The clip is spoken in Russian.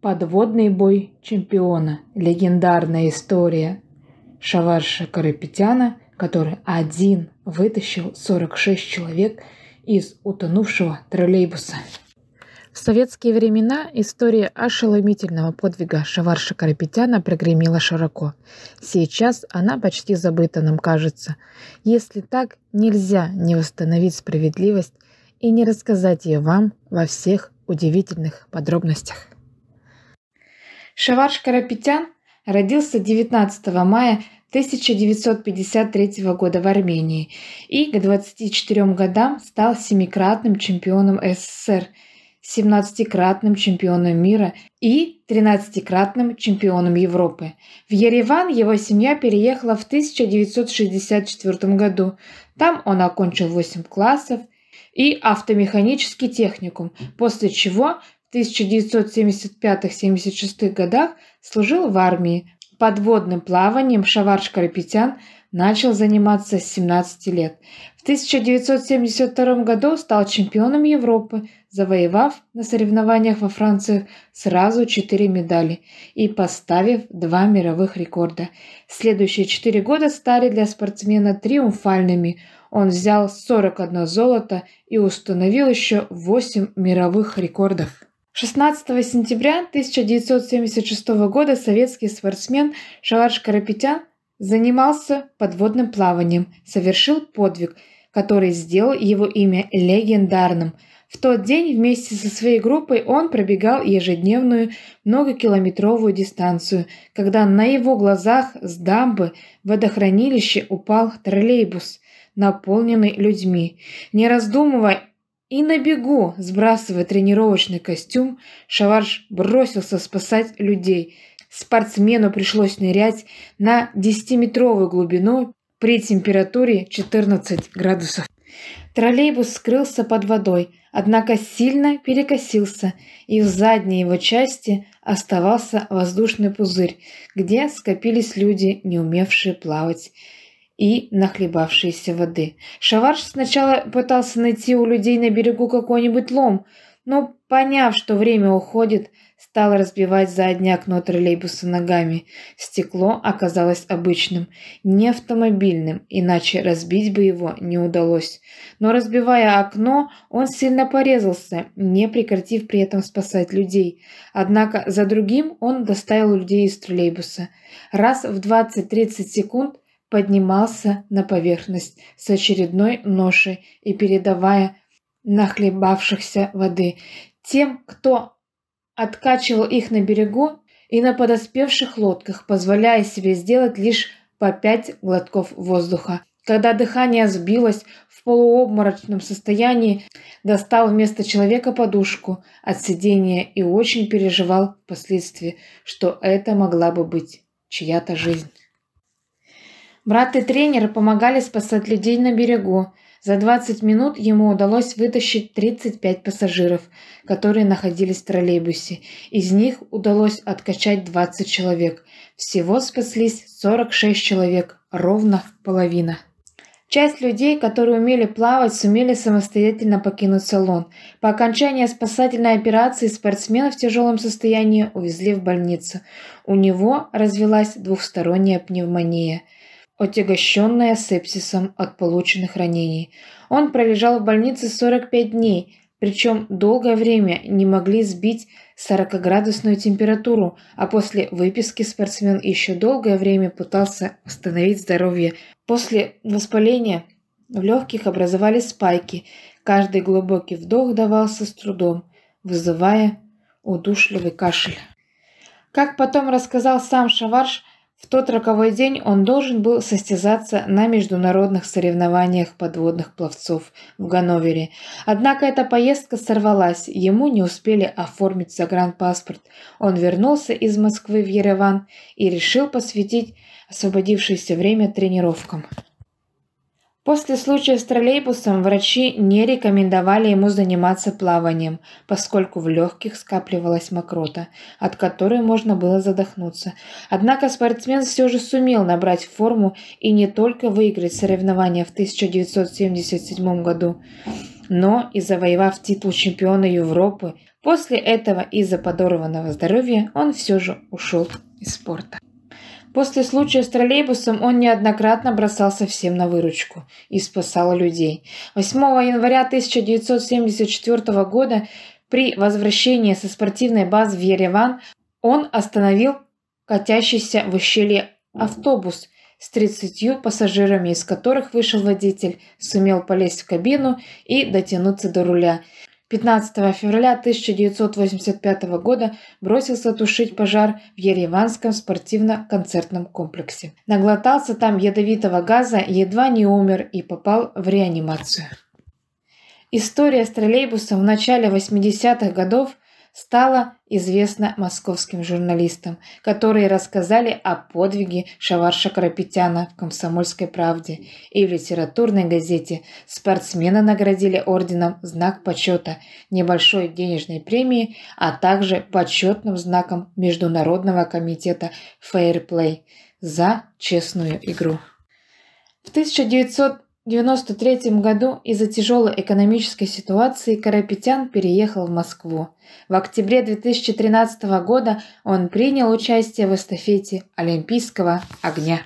Подводный бой чемпиона. Легендарная история Шаварша Карапетяна, который один вытащил 46 человек из утонувшего троллейбуса. В советские времена история ошеломительного подвига Шаварша Карапетяна прогремела широко. Сейчас она почти забыта, нам кажется. Если так, нельзя не восстановить справедливость и не рассказать ее вам во всех удивительных подробностях. Шавар Карапетян родился 19 мая 1953 года в Армении и к 24 годам стал семикратным чемпионом СССР, 17-кратным чемпионом мира и 13-кратным чемпионом Европы. В Ереван его семья переехала в 1964 году. Там он окончил 8 классов и автомеханический техникум, после чего в 1975-76 годах служил в армии. Подводным плаванием Шавар Шкарапетян начал заниматься с 17 лет. В 1972 году стал чемпионом Европы, завоевав на соревнованиях во Франции сразу 4 медали и поставив два мировых рекорда. Следующие 4 года стали для спортсмена триумфальными. Он взял 41 золото и установил еще 8 мировых рекордов. 16 сентября 1976 года советский спортсмен Шалаш Карапетян занимался подводным плаванием, совершил подвиг, который сделал его имя легендарным. В тот день вместе со своей группой он пробегал ежедневную многокилометровую дистанцию, когда на его глазах с дамбы водохранилища упал троллейбус, наполненный людьми. Не раздумывая, и на бегу, сбрасывая тренировочный костюм, Шаварш бросился спасать людей. Спортсмену пришлось нырять на 10-метровую глубину при температуре 14 градусов. Троллейбус скрылся под водой, однако сильно перекосился, и в задней его части оставался воздушный пузырь, где скопились люди, не умевшие плавать и нахлебавшиеся воды. Шаварш сначала пытался найти у людей на берегу какой-нибудь лом, но, поняв, что время уходит, стал разбивать заднее окно троллейбуса ногами. Стекло оказалось обычным, не автомобильным, иначе разбить бы его не удалось. Но разбивая окно, он сильно порезался, не прекратив при этом спасать людей. Однако за другим он доставил людей из троллейбуса. Раз в 20-30 секунд – поднимался на поверхность с очередной ношей и передавая нахлебавшихся воды тем, кто откачивал их на берегу и на подоспевших лодках, позволяя себе сделать лишь по пять глотков воздуха. Когда дыхание сбилось, в полуобморочном состоянии достал вместо человека подушку от сидения и очень переживал впоследствии, что это могла бы быть чья-то жизнь. Брат и тренер помогали спасать людей на берегу. За 20 минут ему удалось вытащить 35 пассажиров, которые находились в троллейбусе. Из них удалось откачать 20 человек. Всего спаслись 46 человек, ровно половина. Часть людей, которые умели плавать, сумели самостоятельно покинуть салон. По окончании спасательной операции спортсмена в тяжелом состоянии увезли в больницу. У него развелась двухсторонняя пневмония – отягощенная сепсисом от полученных ранений. Он пролежал в больнице 45 дней, причем долгое время не могли сбить 40-градусную температуру, а после выписки спортсмен еще долгое время пытался восстановить здоровье. После воспаления в легких образовались спайки, каждый глубокий вдох давался с трудом, вызывая удушливый кашель. Как потом рассказал сам Шаварш, в тот роковой день он должен был состязаться на международных соревнованиях подводных пловцов в Ганновере. Однако эта поездка сорвалась, ему не успели оформить загранпаспорт. Он вернулся из Москвы в Ереван и решил посвятить освободившееся время тренировкам. После случая с троллейбусом врачи не рекомендовали ему заниматься плаванием, поскольку в легких скапливалась мокрота, от которой можно было задохнуться. Однако спортсмен все же сумел набрать форму и не только выиграть соревнования в 1977 году, но и завоевав титул чемпиона Европы. После этого из-за подорванного здоровья он все же ушел из спорта. После случая с троллейбусом он неоднократно бросался всем на выручку и спасал людей. 8 января 1974 года при возвращении со спортивной базы в Ереван он остановил катящийся в ущелье автобус с 30 пассажирами, из которых вышел водитель, сумел полезть в кабину и дотянуться до руля. 15 февраля 1985 года бросился тушить пожар в Ереванском спортивно-концертном комплексе. Наглотался там ядовитого газа, едва не умер и попал в реанимацию. История с троллейбусом в начале 80-х годов – стало известно московским журналистам, которые рассказали о подвиге Шаварша Крапетяна в «Комсомольской правде» и в литературной газете. Спортсмена наградили орденом «Знак почета», небольшой денежной премии, а также почетным знаком Международного комитета «Фейерплей» за честную игру. В 1900 1993 году из-за тяжелой экономической ситуации Карапетян переехал в Москву. В октябре 2013 года он принял участие в эстафете Олимпийского огня.